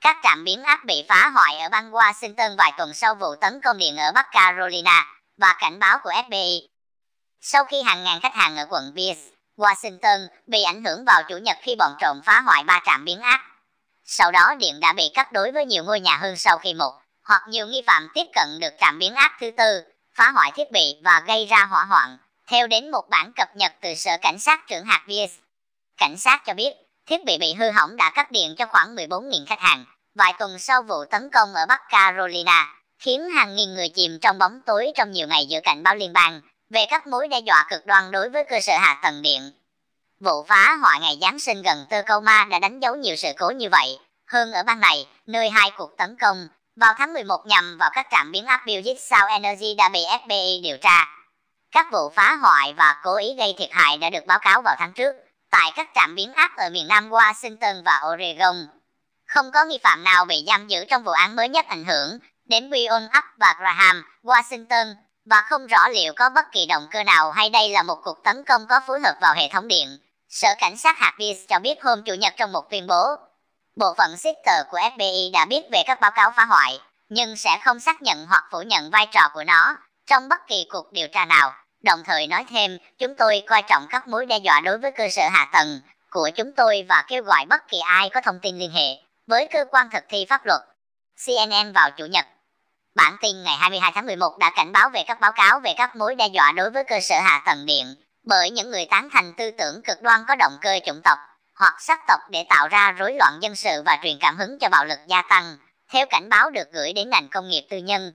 Các trạm biến áp bị phá hoại ở bang Washington vài tuần sau vụ tấn công điện ở Bắc Carolina và cảnh báo của FBI. Sau khi hàng ngàn khách hàng ở quận Pierce, Washington bị ảnh hưởng vào Chủ nhật khi bọn trộm phá hoại ba trạm biến áp. Sau đó điện đã bị cắt đối với nhiều ngôi nhà hơn sau khi một hoặc nhiều nghi phạm tiếp cận được trạm biến áp thứ tư, phá hoại thiết bị và gây ra hỏa hoạn, theo đến một bản cập nhật từ Sở Cảnh sát trưởng hạt Pierce. Cảnh sát cho biết, Thiết bị bị hư hỏng đã cắt điện cho khoảng 14.000 khách hàng. Vài tuần sau vụ tấn công ở Bắc Carolina, khiến hàng nghìn người chìm trong bóng tối trong nhiều ngày giữa cảnh báo liên bang về các mối đe dọa cực đoan đối với cơ sở hạ tầng điện. Vụ phá hoại ngày Giáng sinh gần Tacoma đã đánh dấu nhiều sự cố như vậy. Hơn ở bang này, nơi hai cuộc tấn công vào tháng 11 nhằm vào các trạm biến áp Puget Sound Energy đã bị FBI điều tra. Các vụ phá hoại và cố ý gây thiệt hại đã được báo cáo vào tháng trước, tại các trạm biến áp ở miền Nam Washington và Oregon. Không có nghi phạm nào bị giam giữ trong vụ án mới nhất ảnh hưởng đến Bion Up và Graham, Washington, và không rõ liệu có bất kỳ động cơ nào hay đây là một cuộc tấn công có phối hợp vào hệ thống điện. Sở Cảnh sát hạt Harris cho biết hôm Chủ nhật trong một tuyên bố, bộ phận Sister của FBI đã biết về các báo cáo phá hoại, nhưng sẽ không xác nhận hoặc phủ nhận vai trò của nó trong bất kỳ cuộc điều tra nào. Đồng thời nói thêm, chúng tôi coi trọng các mối đe dọa đối với cơ sở hạ tầng của chúng tôi và kêu gọi bất kỳ ai có thông tin liên hệ với cơ quan thực thi pháp luật. CNN vào Chủ nhật. Bản tin ngày 22 tháng 11 đã cảnh báo về các báo cáo về các mối đe dọa đối với cơ sở hạ tầng điện bởi những người tán thành tư tưởng cực đoan có động cơ chủng tộc hoặc sắc tộc để tạo ra rối loạn dân sự và truyền cảm hứng cho bạo lực gia tăng, theo cảnh báo được gửi đến ngành công nghiệp tư nhân.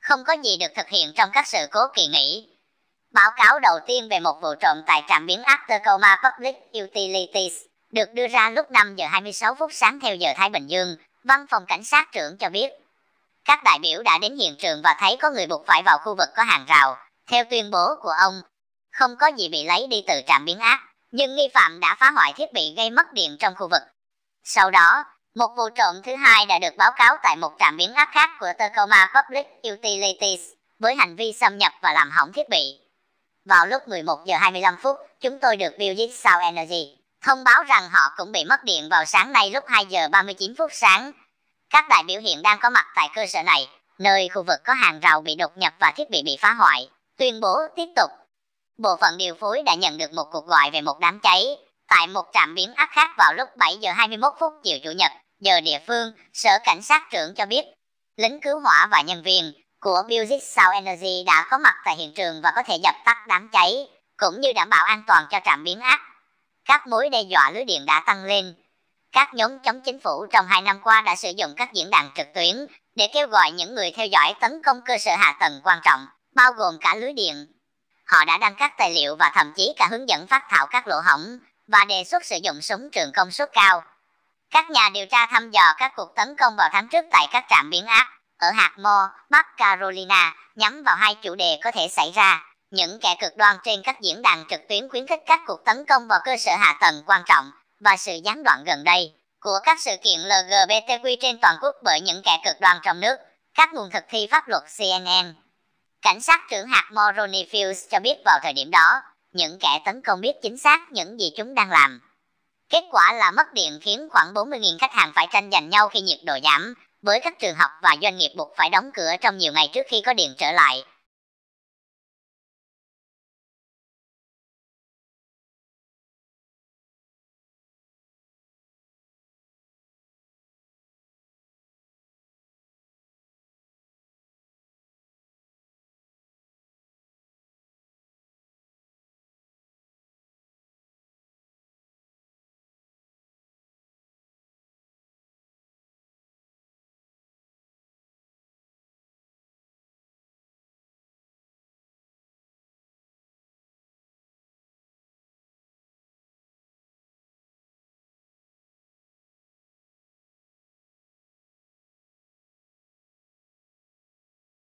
Không có gì được thực hiện trong các sự cố kỳ nghỉ, Báo cáo đầu tiên về một vụ trộm tại trạm biến áp Tacoma Public Utilities được đưa ra lúc 5 giờ 26 phút sáng theo giờ Thái Bình Dương, văn phòng cảnh sát trưởng cho biết. Các đại biểu đã đến hiện trường và thấy có người buộc phải vào khu vực có hàng rào. Theo tuyên bố của ông, không có gì bị lấy đi từ trạm biến áp, nhưng nghi phạm đã phá hoại thiết bị gây mất điện trong khu vực. Sau đó, một vụ trộm thứ hai đã được báo cáo tại một trạm biến áp khác của Tacoma Public Utilities với hành vi xâm nhập và làm hỏng thiết bị. Vào lúc 11 giờ 25 phút, chúng tôi được Bill Sao Energy thông báo rằng họ cũng bị mất điện vào sáng nay lúc 2 giờ 39 phút sáng. Các đại biểu hiện đang có mặt tại cơ sở này, nơi khu vực có hàng rào bị đột nhập và thiết bị bị phá hoại, tuyên bố tiếp tục. Bộ phận điều phối đã nhận được một cuộc gọi về một đám cháy tại một trạm biến áp khác vào lúc 7 giờ 21 phút chiều chủ nhật, giờ địa phương, Sở Cảnh sát trưởng cho biết. Lính cứu hỏa và nhân viên của Music Sound Energy đã có mặt tại hiện trường và có thể dập tắt đám cháy, cũng như đảm bảo an toàn cho trạm biến áp. Các mối đe dọa lưới điện đã tăng lên. Các nhóm chống chính phủ trong hai năm qua đã sử dụng các diễn đàn trực tuyến để kêu gọi những người theo dõi tấn công cơ sở hạ tầng quan trọng, bao gồm cả lưới điện. Họ đã đăng các tài liệu và thậm chí cả hướng dẫn phát thảo các lỗ hổng và đề xuất sử dụng súng trường công suất cao. Các nhà điều tra thăm dò các cuộc tấn công vào tháng trước tại các trạm biến áp ở hạt Mo, Bắc Carolina, nhắm vào hai chủ đề có thể xảy ra. Những kẻ cực đoan trên các diễn đàn trực tuyến khuyến khích các cuộc tấn công vào cơ sở hạ tầng quan trọng và sự gián đoạn gần đây của các sự kiện LGBTQ trên toàn quốc bởi những kẻ cực đoan trong nước. Các nguồn thực thi pháp luật CNN Cảnh sát trưởng hạt Moroni Fields cho biết vào thời điểm đó, những kẻ tấn công biết chính xác những gì chúng đang làm. Kết quả là mất điện khiến khoảng 40.000 khách hàng phải tranh giành nhau khi nhiệt độ giảm, với các trường học và doanh nghiệp buộc phải đóng cửa trong nhiều ngày trước khi có điện trở lại.